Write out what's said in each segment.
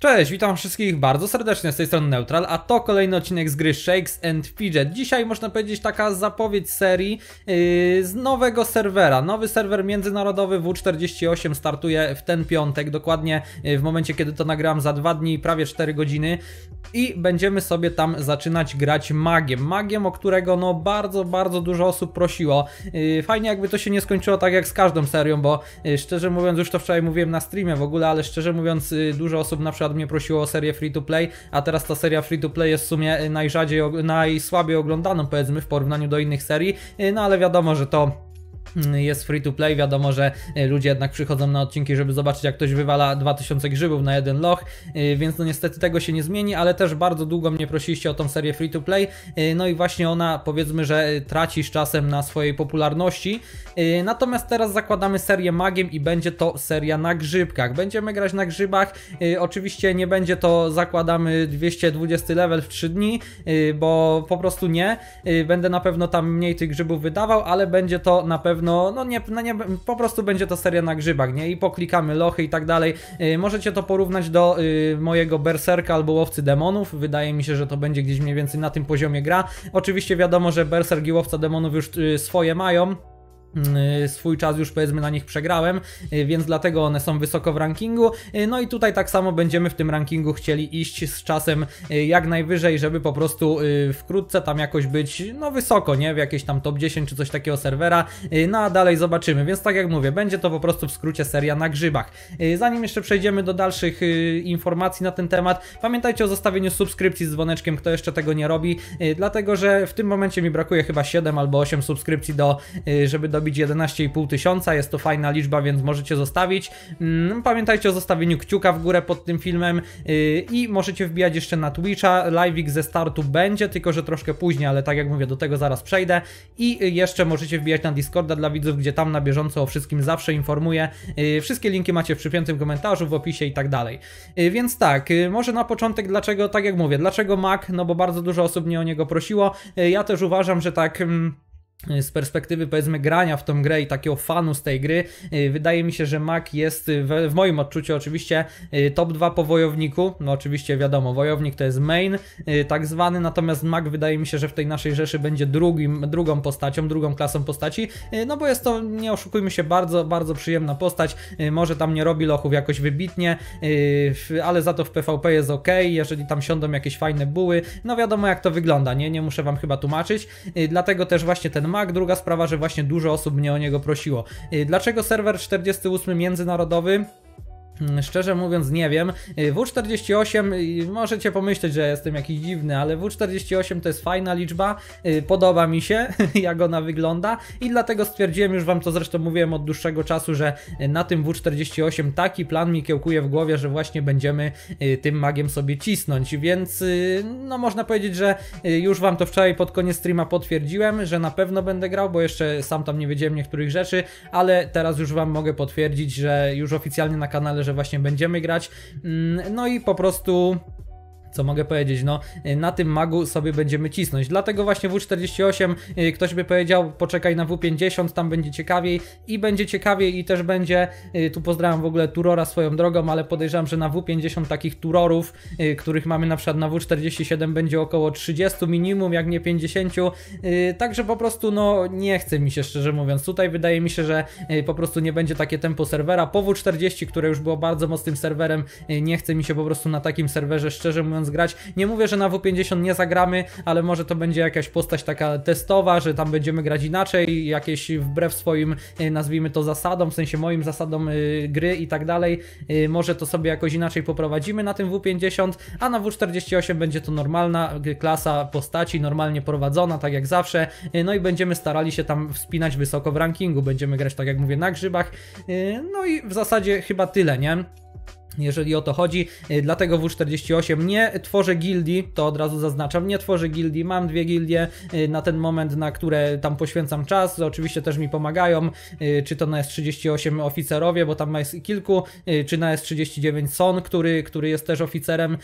Cześć, witam wszystkich bardzo serdecznie z tej strony Neutral, a to kolejny odcinek z gry Shakes and Fidget. Dzisiaj można powiedzieć taka zapowiedź serii yy, z nowego serwera. Nowy serwer międzynarodowy W48 startuje w ten piątek, dokładnie yy, w momencie kiedy to nagram za dwa dni, prawie 4 godziny i będziemy sobie tam zaczynać grać magiem. Magiem, o którego no bardzo, bardzo dużo osób prosiło. Yy, fajnie jakby to się nie skończyło tak jak z każdą serią, bo yy, szczerze mówiąc już to wczoraj mówiłem na streamie w ogóle, ale szczerze mówiąc yy, dużo osób na przykład mnie prosiło o serię free to play, a teraz ta seria free to play jest w sumie najrzadziej, najsłabiej oglądaną powiedzmy w porównaniu do innych serii, y, no ale wiadomo, że to jest free to play, wiadomo, że e, ludzie jednak przychodzą na odcinki, żeby zobaczyć jak ktoś wywala 2000 grzybów na jeden loch, e, więc no niestety tego się nie zmieni, ale też bardzo długo mnie prosiliście o tą serię free to play, e, no i właśnie ona powiedzmy, że traci z czasem na swojej popularności, natomiast teraz zakładamy serię magiem i będzie to seria na grzybkach, będziemy grać na grzybach, oczywiście nie będzie to zakładamy 220 level w 3 dni, bo po prostu nie, będę na pewno tam mniej tych grzybów wydawał, ale będzie to na pewno pewno, no nie, no nie, po prostu będzie to seria na grzybach, nie? I poklikamy lochy i tak dalej. Y, możecie to porównać do y, mojego Berserka albo Łowcy Demonów. Wydaje mi się, że to będzie gdzieś mniej więcej na tym poziomie gra. Oczywiście wiadomo, że Berserk i Łowca Demonów już y, swoje mają, Y, swój czas już powiedzmy na nich przegrałem, y, więc dlatego one są wysoko w rankingu. Y, no i tutaj tak samo będziemy w tym rankingu chcieli iść z czasem jak najwyżej, żeby po prostu wkrótce tam jakoś być no wysoko, nie? W jakieś tam top 10 czy coś takiego serwera, no a dalej zobaczymy. Więc tak jak mówię, będzie to po prostu w skrócie seria na grzybach. Zanim jeszcze przejdziemy do dalszych informacji na ten temat, pamiętajcie o zostawieniu subskrypcji z dzwoneczkiem, kto jeszcze tego nie robi, dlatego że w tym momencie mi brakuje chyba 7 albo 8 subskrypcji do, żeby do dobić 11,5 tysiąca, jest to fajna liczba, więc możecie zostawić. Mm, pamiętajcie o zostawieniu kciuka w górę pod tym filmem y, i możecie wbijać jeszcze na Twitcha, live'ik ze startu będzie, tylko że troszkę później, ale tak jak mówię, do tego zaraz przejdę. I y, jeszcze możecie wbijać na Discorda dla widzów, gdzie tam na bieżąco o wszystkim zawsze informuję. Y, wszystkie linki macie w przypiętym komentarzu, w opisie i tak dalej. Więc tak, może na początek dlaczego, tak jak mówię, dlaczego Mac? No bo bardzo dużo osób mnie o niego prosiło. Ja też uważam, że tak... Mm, z perspektywy powiedzmy grania w tą grę i takiego fanu z tej gry, y, wydaje mi się, że Mac jest w, w, moim odczuciu oczywiście y, top 2 po wojowniku, no oczywiście wiadomo, wojownik to jest main y, tak zwany, natomiast Mac wydaje mi się, że w tej naszej rzeszy będzie drugim, drugą postacią, drugą klasą postaci, no bo jest to, nie oszukujmy się, bardzo, bardzo przyjemna postać, może tam nie robi lochów jakoś wybitnie, ale za to w PvP jest ok, jeżeli tam siądą jakieś fajne buły, no wiadomo jak to wygląda, nie, nie muszę wam chyba tłumaczyć, dlatego też właśnie ten Mac. Druga sprawa, że właśnie dużo osób mnie o niego prosiło. Y, dlaczego serwer 48 międzynarodowy? Mm, szczerze mówiąc, nie wiem. Y, W48 y, możecie pomyśleć, że jestem jakiś dziwny, ale W48 to jest fajna liczba. Y, podoba mi się, jak ona wygląda, i dlatego stwierdziłem, już wam to zresztą mówiłem od dłuższego czasu, że na tym W48 taki plan mi kiełkuje w głowie, że właśnie będziemy tym magiem sobie cisnąć. Więc no, można powiedzieć, że już wam to wczoraj pod koniec streama potwierdziłem, że na pewno będę grał, bo jeszcze sam tam nie wiedziałem niektórych rzeczy, ale teraz już wam mogę potwierdzić, że już oficjalnie na kanale, że że właśnie będziemy grać. Mm, no i po prostu co mogę powiedzieć, no y, na tym magu sobie będziemy cisnąć. Dlatego właśnie W48 y, ktoś by powiedział poczekaj na W50, tam będzie ciekawiej i będzie ciekawiej i też będzie, y, tu pozdrawiam w ogóle Turora swoją drogą, ale podejrzewam, że na W50 takich Turorów, których mamy na przykład na W47 będzie około 30 minimum, jak nie 50, także po prostu no nie chce mi się szczerze mówiąc. Tutaj wydaje mi się, że po prostu nie będzie takie tempo serwera. Po W40, które już było bardzo mocnym serwerem, nie chce mi się po prostu na takim serwerze szczerze mówiąc zaczynając grać. Nie mówię, że na W50 nie zagramy, ale może to będzie jakaś postać taka testowa, że tam będziemy grać inaczej, jakieś wbrew swoim, e, nazwijmy to zasadom, w sensie moim zasadom e, gry i tak dalej. E, może to sobie jakoś inaczej poprowadzimy na tym W50, a na W48 będzie to normalna klasa postaci, normalnie prowadzona, tak jak zawsze. No i będziemy starali się tam wspinać wysoko w rankingu, będziemy grać, tak jak mówię, na grzybach. No i w zasadzie chyba tyle, nie? jeżeli o to chodzi. Y, dlatego W48 nie tworzę gildii, to od razu zaznaczam, nie tworzę gildii, mam dwie gildie y, na ten moment, na które tam poświęcam czas, oczywiście też mi pomagają, y, czy to na S38 oficerowie, bo tam jest kilku, czy na S39 Son, który, który jest też oficerem,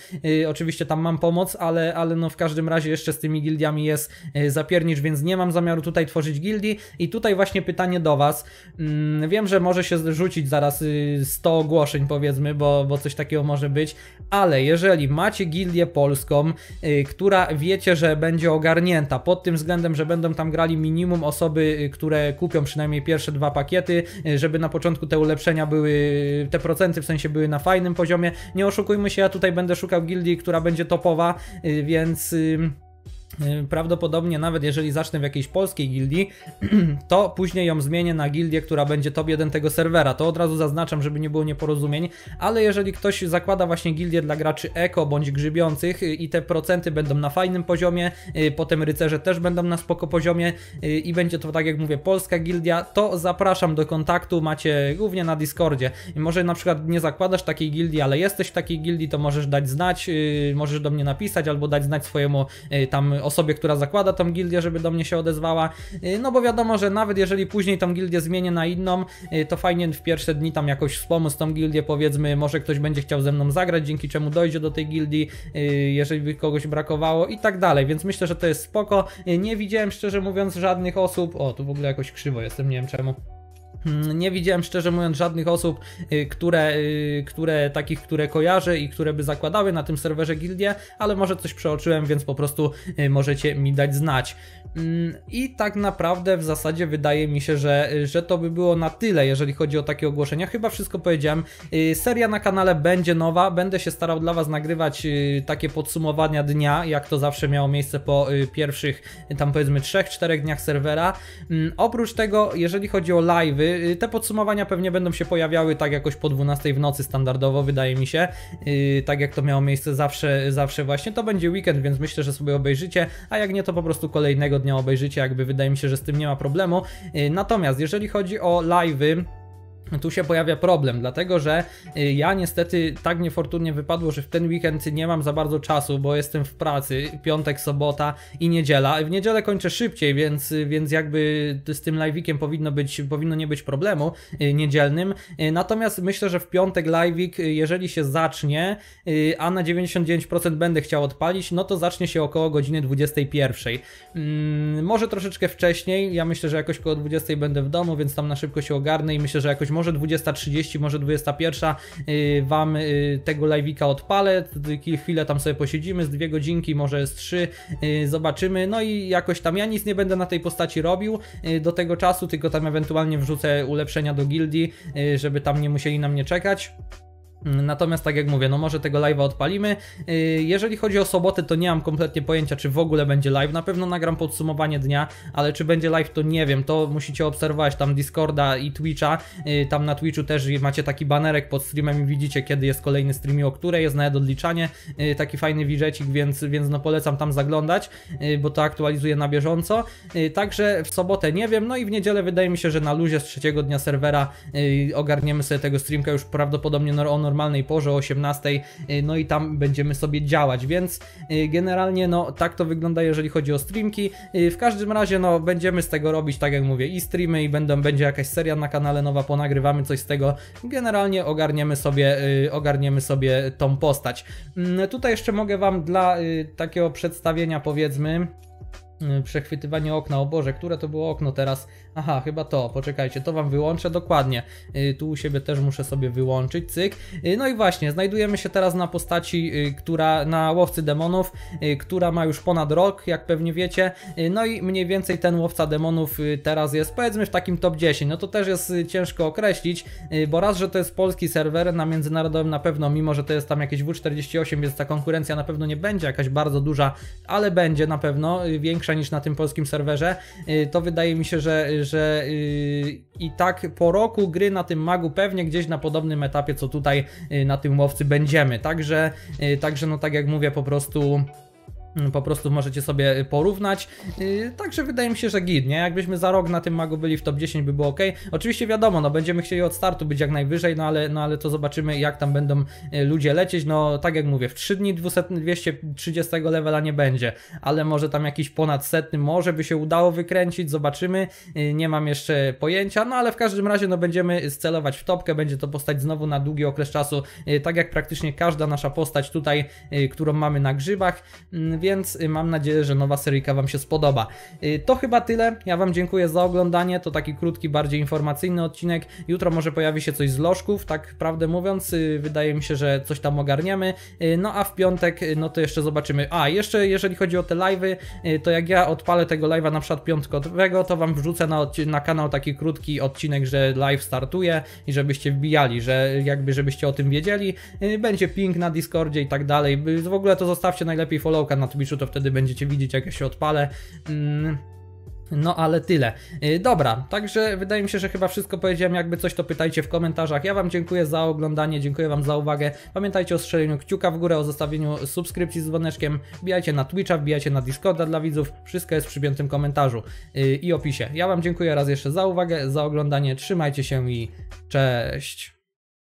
oczywiście tam mam pomoc, ale, ale no w każdym razie jeszcze z tymi gildiami jest zapiernicz, więc nie mam zamiaru tutaj tworzyć gildii i tutaj właśnie pytanie do Was, mm, wiem, że może się rzucić zaraz 100 ogłoszeń powiedzmy, bo bo coś takiego może być, ale jeżeli macie gildię polską, y, która wiecie, że będzie ogarnięta pod tym względem, że będą tam grali minimum osoby, y, które kupią przynajmniej pierwsze dwa pakiety, y, żeby na początku te ulepszenia były, te procenty w sensie były na fajnym poziomie. Nie oszukujmy się, ja tutaj będę szukał gildii, która będzie topowa, więc... Yy, Y, prawdopodobnie nawet jeżeli zacznę w jakiejś polskiej gildii, to później ją zmienię na gildię, która będzie top 1 tego serwera. To od razu zaznaczam, żeby nie było nieporozumień, ale jeżeli ktoś zakłada właśnie gildię dla graczy eko bądź grzybiących y, i te procenty będą na fajnym poziomie, y, potem rycerze też będą na spoko poziomie i będzie to tak jak mówię polska gildia, to zapraszam do kontaktu, macie głównie na Discordzie. Może na przykład nie zakładasz takiej gildii, ale jesteś w takiej gildii, to możesz dać znać, możesz do mnie napisać albo dać znać swojemu tam osobie, która zakłada tą gildię, żeby do mnie się odezwała. Y, no bo wiadomo, że nawet jeżeli później tą gildię zmienię na inną, y, to fajnie w pierwsze dni tam jakoś wspomóc tą gildię, powiedzmy, może ktoś będzie chciał ze mną zagrać, dzięki czemu dojdzie do tej gildii, y, jeżeli by kogoś brakowało i tak dalej, więc myślę, że to jest spoko. Nie widziałem szczerze mówiąc żadnych osób, o tu w ogóle jakoś krzywo jestem, nie wiem czemu. Mm, nie widziałem szczerze mówiąc żadnych osób, y, które, y, które takich, które kojarzę i które by zakładały na tym serwerze gildię, ale może coś przeoczyłem, więc po prostu y, możecie mi dać znać. Mm, I tak naprawdę w zasadzie wydaje mi się, że, że to by było na tyle, jeżeli chodzi o takie ogłoszenia. Chyba wszystko powiedziałem. Seria na kanale będzie nowa, będę się starał dla Was nagrywać takie podsumowania dnia, jak to zawsze miało miejsce po pierwszych, tam powiedzmy, 3-4 dniach serwera. Mm, oprócz tego, jeżeli chodzi o live'y, Y, te podsumowania pewnie będą się pojawiały tak jakoś po 12 w nocy standardowo, wydaje mi się. Y, tak jak to miało miejsce zawsze, zawsze właśnie. To będzie weekend, więc myślę, że sobie obejrzycie, a jak nie, to po prostu kolejnego dnia obejrzycie, jakby wydaje mi się, że z tym nie ma problemu. Y, natomiast jeżeli chodzi o live'y, tu się pojawia problem, dlatego że y, ja niestety tak niefortunnie wypadło, że w ten weekend nie mam za bardzo czasu, bo jestem w pracy, piątek, sobota i niedziela. W niedzielę kończę szybciej, więc, więc jakby z tym live'ikiem powinno, być, powinno nie być problemu y, niedzielnym. Y, natomiast myślę, że w piątek live'ik, jeżeli się zacznie, a na 99% będę chciał odpalić, no to zacznie się około godziny 21. Mm, może troszeczkę wcześniej, ja myślę, że jakoś około 20 będę w domu, więc tam na szybko się ogarnę i myślę, że jakoś może 20.30, może 21.00 y, Wam y, tego live'ika odpalę, chwilę tam sobie posiedzimy, z dwie godzinki, może z trzy, y, zobaczymy, no i jakoś tam, ja nic nie będę na tej postaci robił do tego czasu, tylko tam ewentualnie wrzucę ulepszenia do gildii, żeby tam nie musieli na mnie czekać. Natomiast tak jak mówię, no może tego live'a odpalimy. Y, jeżeli chodzi o sobotę, to nie mam kompletnie pojęcia, czy w ogóle będzie live. Na pewno nagram podsumowanie dnia, ale czy będzie live, to nie wiem. To musicie obserwować tam Discorda i Twitcha. Y, tam na Twitchu też macie taki banerek pod streamem i widzicie, kiedy jest kolejny stream i o której jest nawet odliczanie. Y, taki fajny widżecik, więc, więc no polecam tam zaglądać, bo to aktualizuje na bieżąco. Także w sobotę nie wiem, no i w niedzielę wydaje mi się, że na luzie z trzeciego dnia serwera ogarniemy sobie tego streamka już prawdopodobnie o normalnej porze o 18, e, no i tam będziemy sobie działać, więc e, generalnie no tak to wygląda jeżeli chodzi o streamki, e, w każdym razie no będziemy z tego robić tak jak mówię i streamy i będą, będzie jakaś seria na kanale nowa, ponagrywamy coś z tego, generalnie ogarniemy sobie, ogarniemy sobie tą postać. Mm, tutaj jeszcze mogę Wam dla takiego przedstawienia powiedzmy, przechwytywanie okna, o Boże, które to było okno teraz, Aha, chyba to, poczekajcie, to wam wyłączę dokładnie. Y, tu u siebie też muszę sobie wyłączyć, cyk. Y, no i właśnie, znajdujemy się teraz na postaci, y, która na łowcy demonów, która ma już ponad rok, jak pewnie wiecie. no i mniej więcej ten łowca demonów teraz jest powiedzmy w takim top 10. No to też jest ciężko określić, bo raz, że to jest polski serwer na międzynarodowym na pewno, mimo że to jest tam jakieś W48, więc ta konkurencja na pewno nie będzie jakaś bardzo duża, ale będzie na pewno większa niż na tym polskim serwerze. to wydaje mi się, że że y, i tak po roku gry na tym magu pewnie gdzieś na podobnym etapie co tutaj y, na tym łowcy będziemy. Także, y, także no tak jak mówię, po prostu po prostu możecie sobie porównać. Yy, także wydaje mi się, że git, nie? Jakbyśmy za rok na tym magu byli w top 10 by było ok. Oczywiście wiadomo, no będziemy chcieli od startu być jak najwyżej, no ale, no ale to zobaczymy jak tam będą e, ludzie lecieć. No tak jak mówię, w 3 dni 200, 230 levela nie będzie, ale może tam jakiś ponad setny może by się udało wykręcić, zobaczymy. E, nie mam jeszcze pojęcia, no ale w każdym razie no będziemy scelować w topkę, będzie to postać znowu na długi okres czasu, e, tak jak praktycznie każda nasza postać tutaj, którą mamy na grzybach, mm, więc więc y, mam nadzieję, że nowa seryjka Wam się spodoba. Y, to chyba tyle, ja Wam dziękuję za oglądanie, to taki krótki, bardziej informacyjny odcinek. Jutro może pojawi się coś z lożków, tak prawdę mówiąc, y, wydaje mi się, że coś tam ogarniemy. No a w piątek, no to jeszcze zobaczymy. A, jeszcze jeżeli chodzi o te live'y, to jak ja odpalę tego live'a na przykład piątkowego, to Wam wrzucę na, na kanał taki krótki odcinek, że live startuje i żebyście wbijali, że jakby żebyście o tym wiedzieli. Będzie ping na Discordzie i tak dalej. W ogóle to zostawcie najlepiej followka na Twitterze Twitchu, to wtedy będziecie widzieć jak ja się odpalę. Mm, no ale tyle. Y, dobra, także wydaje mi się, że chyba wszystko powiedziałem. Jakby coś, to pytajcie w komentarzach. Ja Wam dziękuję za oglądanie, dziękuję Wam za uwagę. Pamiętajcie o strzeleniu kciuka w górę, o zostawieniu subskrypcji z dzwoneczkiem. Wbijajcie na Twitcha, wbijajcie na Discorda dla widzów. Wszystko jest w przypiętym komentarzu y, i opisie. Ja Wam dziękuję raz jeszcze za uwagę, za oglądanie. Trzymajcie się i cześć.